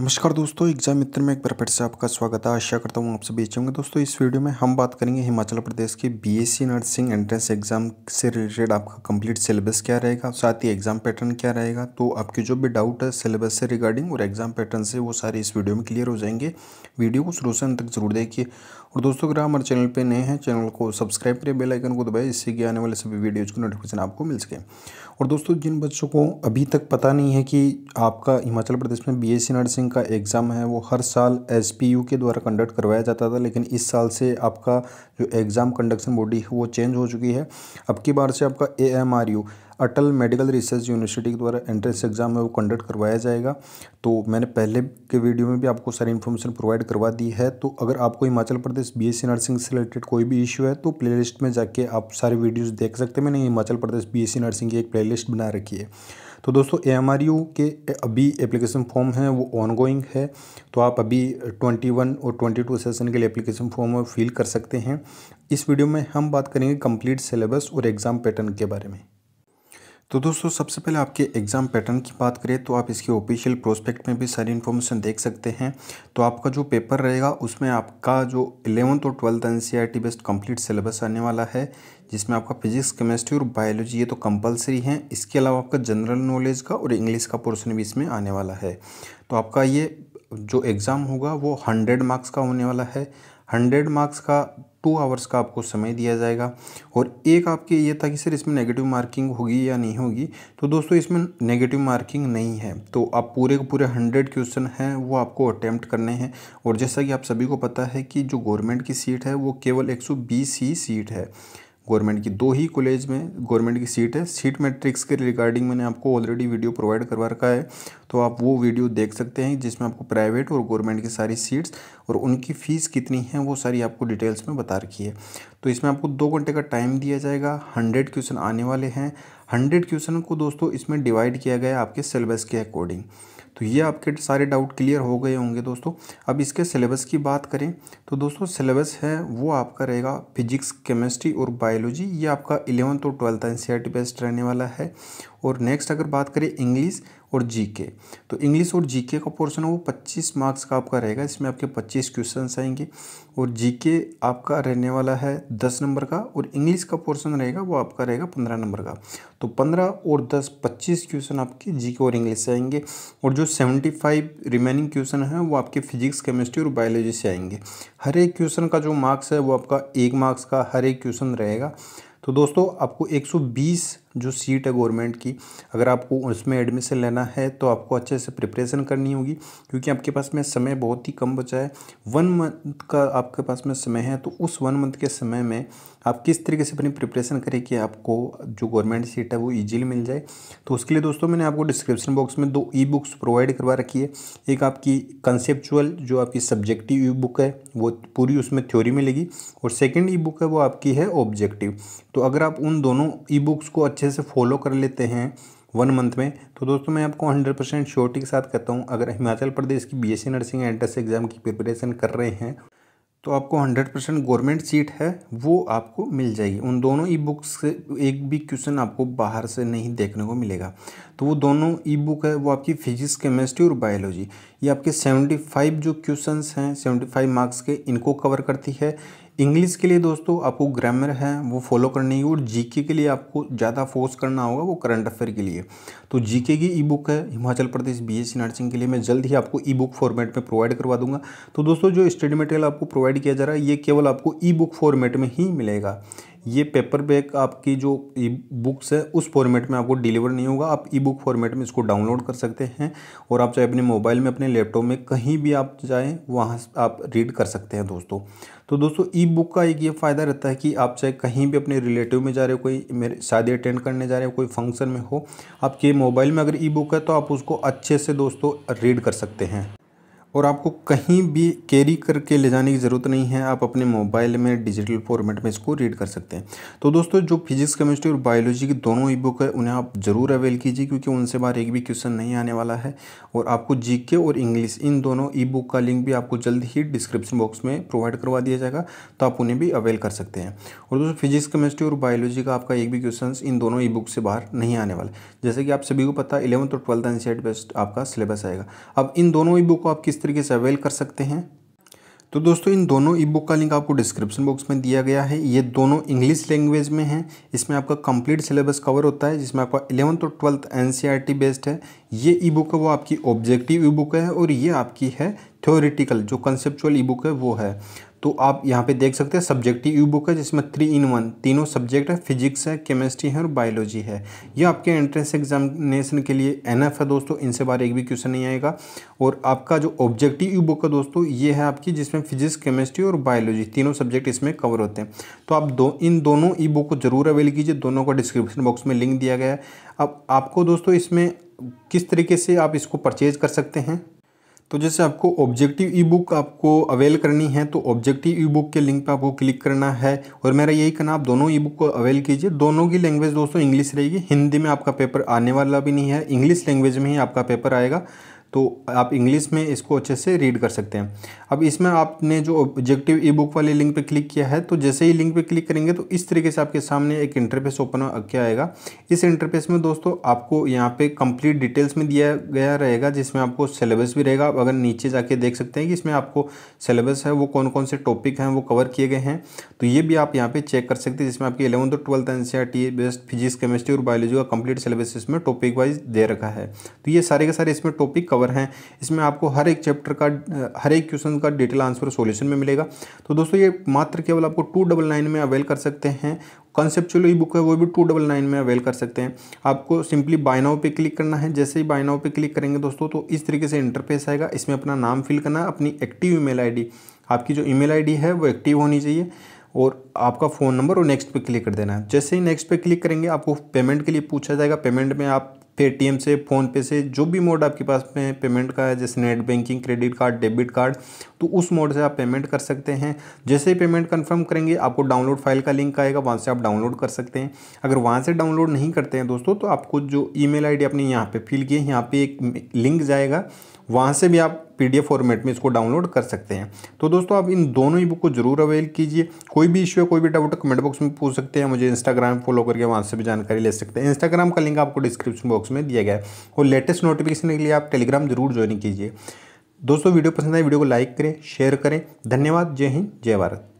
नमस्कार दोस्तों एग्जाम मित्र में एक बार फिर से आपका स्वागत है आशा करता हूँ आप सभी अच्छे होंगे दोस्तों इस वीडियो में हम बात करेंगे हिमाचल प्रदेश के बीएससी नर्सिंग एंट्रेंस एग्जाम से रिलेटेड आपका कंप्लीट सिलेबस क्या रहेगा साथ ही एग्जाम पैटर्न क्या रहेगा तो आपके जो भी डाउट है सिलेबस से रिगार्डिंग और एग्जाम पैटर्न से वो सारे इस वीडियो में क्लियर हो जाएंगे वीडियो को शुरू से अंत तक जरूर देखिए और दोस्तों अगर हमारे चैनल पे नए हैं चैनल को सब्सक्राइब करें बेल आइकन को दबाएं इससे कि आने वाले सभी वीडियोज़ को नोटिफिकेशन आपको मिल सके और दोस्तों जिन बच्चों को अभी तक पता नहीं है कि आपका हिमाचल प्रदेश में बी नर्सिंग का एग्ज़ाम है वो हर साल एस के द्वारा कंडक्ट करवाया जाता था लेकिन इस साल से आपका जो एग्ज़ाम कंडक्शन बॉडी है वो चेंज हो चुकी है अब की बार से आपका ए अटल मेडिकल रिसर्च यूनिवर्सिटी के द्वारा एंट्रेंस एग्ज़ाम है वो कंडक्ट करवाया जाएगा तो मैंने पहले के वीडियो में भी आपको सारी इन्फॉर्मेशन प्रोवाइड करवा दी है तो अगर आपको हिमाचल प्रदेश बीएससी नर्सिंग से रिलेटेड कोई भी इशू है तो प्लेलिस्ट में जाके आप सारे वीडियोस देख सकते हैं मैंने हिमाचल प्रदेश सी नर्सिंग की एक लिस्ट बना रखी है तो दोस्तों ए के अभी एप्लीकेशन फॉर्म है वो गोइंग है तो आप अभी वन और टू सेशन के लिए एप्लीकेशन फॉर्म फिल कर सकते हैं इस वीडियो में हम बात करेंगे कंप्लीट सिलेबस और एग्ज़ाम पैटर्न के बारे में तो दोस्तों सबसे पहले आपके एग्ज़ाम पैटर्न की बात करें तो आप इसके ऑफिशियल प्रोस्पेक्ट में भी सारी इन्फॉर्मेशन देख सकते हैं तो आपका जो पेपर रहेगा उसमें आपका जो इलेवंथ और twelfth N C based complete syllabus आने वाला है जिसमें आपका फिजिक्स केमिस्ट्री और बायोलॉजी ये तो कंपलसरी हैं इसके अलावा आपका जनरल नॉलेज का और इंग्लिश का पोर्सन भी इसमें आने वाला है तो आपका ये जो एग्ज़ाम होगा वो हंड्रेड मार्क्स का होने वाला है हंड्रेड मार्क्स का टू आवर्स का आपको समय दिया जाएगा और एक आपके ये था कि सर इसमें नेगेटिव मार्किंग होगी या नहीं होगी तो दोस्तों इसमें नेगेटिव मार्किंग नहीं है तो आप पूरे के पूरे हंड्रेड क्वेश्चन हैं वो आपको अटैम्प्ट करने हैं और जैसा कि आप सभी को पता है कि जो गवर्नमेंट की सीट है वो केवल एक ही सीट है गवर्नमेंट की दो ही कॉलेज में गवर्नमेंट की सीट है सीट मैट्रिक्स के रिगार्डिंग मैंने आपको ऑलरेडी वीडियो प्रोवाइड करवा रखा है तो आप वो वीडियो देख सकते हैं जिसमें आपको प्राइवेट और गवर्नमेंट की सारी सीट्स और उनकी फ़ीस कितनी है वो सारी आपको डिटेल्स में बता रखी है तो इसमें आपको दो घंटे का टाइम दिया जाएगा हंड्रेड क्वेश्चन आने वाले हैं हंड्रेड क्वेश्चन को दोस्तों इसमें डिवाइड किया गया आपके सिलेबस के अकॉर्डिंग तो ये आपके सारे डाउट क्लियर हो गए होंगे दोस्तों अब इसके सिलेबस की बात करें तो दोस्तों सिलेबस है वो आपका रहेगा फिजिक्स केमिस्ट्री और बायोलॉजी ये आपका इलेवंथ और ट्वेल्थ एन सी बेस्ड रहने वाला है और नेक्स्ट अगर बात करें इंग्लिश और जीके तो इंग्लिश और जीके का पोर्शन है वो 25 मार्क्स का आपका रहेगा इसमें आपके 25 क्वेश्चन आएंगे और जीके आपका रहने वाला है 10 नंबर का और इंग्लिश का पोर्शन रहेगा वो आपका रहेगा 15 नंबर का तो 15 और 10 25 क्वेश्चन आपके जीके और इंग्लिश से आएंगे और जो 75 रिमेनिंग क्वेश्चन हैं वो आपके फिजिक्स केमिस्ट्री और बायोलॉजी से आएंगे हर एक क्वेश्चन का जो मार्क्स है वो आपका एक मार्क्स का हर एक क्वेश्चन रहेगा तो दोस्तों आपको 120 जो सीट है गवर्नमेंट की अगर आपको उसमें एडमिशन लेना है तो आपको अच्छे से प्रिपरेशन करनी होगी क्योंकि आपके पास में समय बहुत ही कम बचा है वन मंथ का आपके पास में समय है तो उस वन मंथ के समय में आप किस तरीके से अपनी प्रिपरेशन करें कि आपको जो गवर्नमेंट सीट है वो ईजिली मिल जाए तो उसके लिए दोस्तों मैंने आपको डिस्क्रिप्शन बॉक्स में दो ई बुक्स प्रोवाइड करवा रखी है एक आपकी कंसेप्चुअल जो आपकी सब्जेक्टिव ई बुक है वो पूरी उसमें थ्योरी मिलेगी और सेकेंड ई बुक है वो आपकी है ऑब्जेक्टिव तो अगर आप उन दोनों ई बुक्स को अच्छे अच्छे से फॉलो कर लेते हैं वन मंथ में तो दोस्तों मैं आपको हंड्रेड परसेंट श्योरिटी के साथ कहता हूँ अगर हिमाचल प्रदेश की बीएससी नर्सिंग एंट्रेंस एग्ज़ाम की प्रिपरेशन कर रहे हैं तो आपको हंड्रेड परसेंट गवर्नमेंट सीट है वो आपको मिल जाएगी उन दोनों ई बुक्स से एक भी क्वेश्चन आपको बाहर से नहीं देखने को मिलेगा तो वो दोनों ई बुक है वो आपकी फिजिक्स केमिस्ट्री और बायोलॉजी ये आपके 75 जो क्वेश्चन हैं 75 मार्क्स के इनको कवर करती है इंग्लिश के लिए दोस्तों आपको ग्रामर है वो फॉलो करनी है और जीके के लिए आपको ज़्यादा फोर्स करना होगा वो करंट अफेयर के लिए तो जीके की ई बुक है हिमाचल प्रदेश बीएससी नर्सिंग के लिए मैं जल्द ही आपको ई बुक फॉर्मेट में प्रोवाइड करवा दूंगा तो दोस्तों जो स्टडी मटेरियल आपको प्रोवाइड किया जा रहा है ये केवल आपको ई बुक फॉर्मेट में ही मिलेगा ये पेपर बैग आपकी जो ई बुक्स है उस फॉर्मेट में आपको डिलीवर नहीं होगा आप ई बुक फॉर्मेट में इसको डाउनलोड कर सकते हैं और आप चाहे अपने मोबाइल में अपने लैपटॉप में कहीं भी आप जाएँ वहाँ आप रीड कर सकते हैं दोस्तों तो दोस्तों ई बुक का एक ये फ़ायदा रहता है कि आप चाहे कहीं भी अपने रिलेटिव में जा रहे हो कोई मेरे शादी अटेंड करने जा रहे हो कोई फंक्शन में हो आपके मोबाइल में अगर ई बुक है तो आप उसको अच्छे से दोस्तों रीड कर सकते हैं और आपको कहीं भी कैरी करके ले जाने की ज़रूरत नहीं है आप अपने मोबाइल में डिजिटल फॉर्मेट में इसको रीड कर सकते हैं तो दोस्तों जो फिजिक्स केमिस्ट्री और बायोलॉजी की दोनों ई बुक है उन्हें आप ज़रूर अवेल कीजिए क्योंकि उनसे बाहर एक भी क्वेश्चन नहीं आने वाला है और आपको जीके और इंग्लिश इन दोनों ई बुक का लिंक भी आपको जल्द ही डिस्क्रिप्शन बॉक्स में प्रोवाइड करवा दिया जाएगा तो आप उन्हें भी अवेल कर सकते हैं और दोस्तों फिजिक्स केमिस्ट्री और बायोलॉजी का आपका एक भी क्वेश्चन इन दोनों ई बुक से बाहर नहीं आने वाला जैसे कि आप सभी को पता इलेवंथ और ट्वेल्थ एन बेस्ट आपका सिलेबस आएगा अब इन दोनों ई बुक को आप किस तरीके से अवेल कर सकते हैं तो दोस्तों इन दोनों ई बुक का लिंक आपको डिस्क्रिप्शन बॉक्स में दिया गया है ये दोनों इंग्लिश लैंग्वेज में हैं इसमें आपका कंप्लीट सिलेबस कवर होता है जिसमें आपका इलेवंथ और ट्वेल्थ एन बेस्ड है ये ई बुक है वो आपकी ऑब्जेक्टिव ई बुक है और ये आपकी है थ्योरिटिकल जो कंसेप्चुअल ई बुक है वो है तो आप यहाँ पे देख सकते हैं सब्जेक्टिव यू बुक है जिसमें थ्री इन वन तीनों सब्जेक्ट है फिजिक्स है केमिस्ट्री है और बायोलॉजी है ये आपके एंट्रेंस एग्जामिनेशन के लिए एनएफ है दोस्तों इनसे बाहर एक भी क्वेश्चन नहीं आएगा और आपका जो ऑब्जेक्टिव यू बुक है दोस्तों ये है आपकी जिसमें फिजिक्स केमिस्ट्री और बायोलॉजी तीनों सब्जेक्ट इसमें कवर होते हैं तो आप दो इन दोनों ई बुक को जरूर अवेल कीजिए दोनों का डिस्क्रिप्शन बॉक्स में लिंक दिया गया है अब आपको दोस्तों इसमें किस तरीके से आप इसको परचेज कर सकते हैं तो जैसे आपको ऑब्जेक्टिव ई बुक आपको अवेल करनी है तो ऑब्जेक्टिव ई बुक के लिंक पर आपको क्लिक करना है और मेरा यही कहना आप दोनों ई बुक को अवेल कीजिए दोनों की लैंग्वेज दोस्तों इंग्लिश रहेगी हिंदी में आपका पेपर आने वाला भी नहीं है इंग्लिश लैंग्वेज में ही आपका पेपर आएगा तो आप इंग्लिश में इसको अच्छे से रीड कर सकते हैं अब इसमें आपने जो ऑब्जेक्टिव ई बुक वाले लिंक पे क्लिक किया है तो जैसे ही लिंक पे क्लिक करेंगे तो इस तरीके से आपके सामने एक इंटरफेस ओपन क्या आएगा इस इंटरफेस में दोस्तों आपको यहाँ पे कंप्लीट डिटेल्स में दिया गया रहेगा जिसमें आपको सिलेबस भी रहेगा आप अगर नीचे जाके देख सकते हैं कि इसमें आपको सिलेबस है वो कौन कौन से टॉपिक हैं वो कवर किए गए हैं तो ये भी आप यहाँ पर चेक कर सकते हैं जिसमें आपकी इलेवंथ और twelfth N C based physics chemistry और बायोलॉजी का कंप्लीट सिलेबस इसमें टॉपिक वाइज दे रखा है तो ये सारे के सारे इसमें टॉपिक कवर कवर हैं इसमें आपको हर एक चैप्टर का हर एक क्वेश्चन का डिटेल आंसर सोल्यूशन में मिलेगा तो दोस्तों ये मात्र केवल आपको टू डबल नाइन में अवेल कर सकते हैं कॉन्सेप्चुअल ई बुक है वो भी टू डबल नाइन में अवेल कर सकते हैं आपको सिंपली बायनाओ पे क्लिक करना है जैसे ही बायनाओ पे क्लिक करेंगे दोस्तों तो इस तरीके से इंटरफेस आएगा इसमें अपना नाम फिल करना अपनी एक्टिव ईमेल आईडी आपकी जो ईमेल आईडी है वो एक्टिव होनी चाहिए और आपका फ़ोन नंबर और नेक्स्ट पे क्लिक कर देना है जैसे ही नेक्स्ट पे क्लिक करेंगे आपको पेमेंट के लिए पूछा जाएगा पेमेंट में आप पेटीएम से फ़ोनपे से जो भी मोड आपके पास में पेमेंट का है जैसे net banking credit card debit card तो उस मोड से आप पेमेंट कर सकते हैं जैसे ही पेमेंट कंफर्म करेंगे आपको डाउनलोड फाइल का लिंक आएगा वहाँ से आप डाउनलोड कर सकते हैं अगर वहाँ से डाउनलोड नहीं करते हैं दोस्तों तो आपको जो ई मेल आपने यहाँ पर फिल किए यहाँ पर एक लिंक जाएगा वहाँ से भी आप पीडीएफ फॉर्मेट में इसको डाउनलोड कर सकते हैं तो दोस्तों आप इन दोनों ही बुक को जरूर अवेल कीजिए कोई भी इश्यू है कोई भी डाउट कमेंट बॉक्स में पूछ सकते हैं मुझे इंस्टाग्राम फॉलो करके वहाँ से भी जानकारी ले सकते हैं इंस्टाग्राम का लिंक आपको डिस्क्रिप्शन बॉक्स में दिया गया है और लेटेस्ट नोटिफिकेशन के लिए आप टेलीग्राम जरूर ज्वाइन कीजिए दोस्तों वीडियो पसंद आए वीडियो को लाइक करें शेयर करें धन्यवाद जय हिंद जय भारत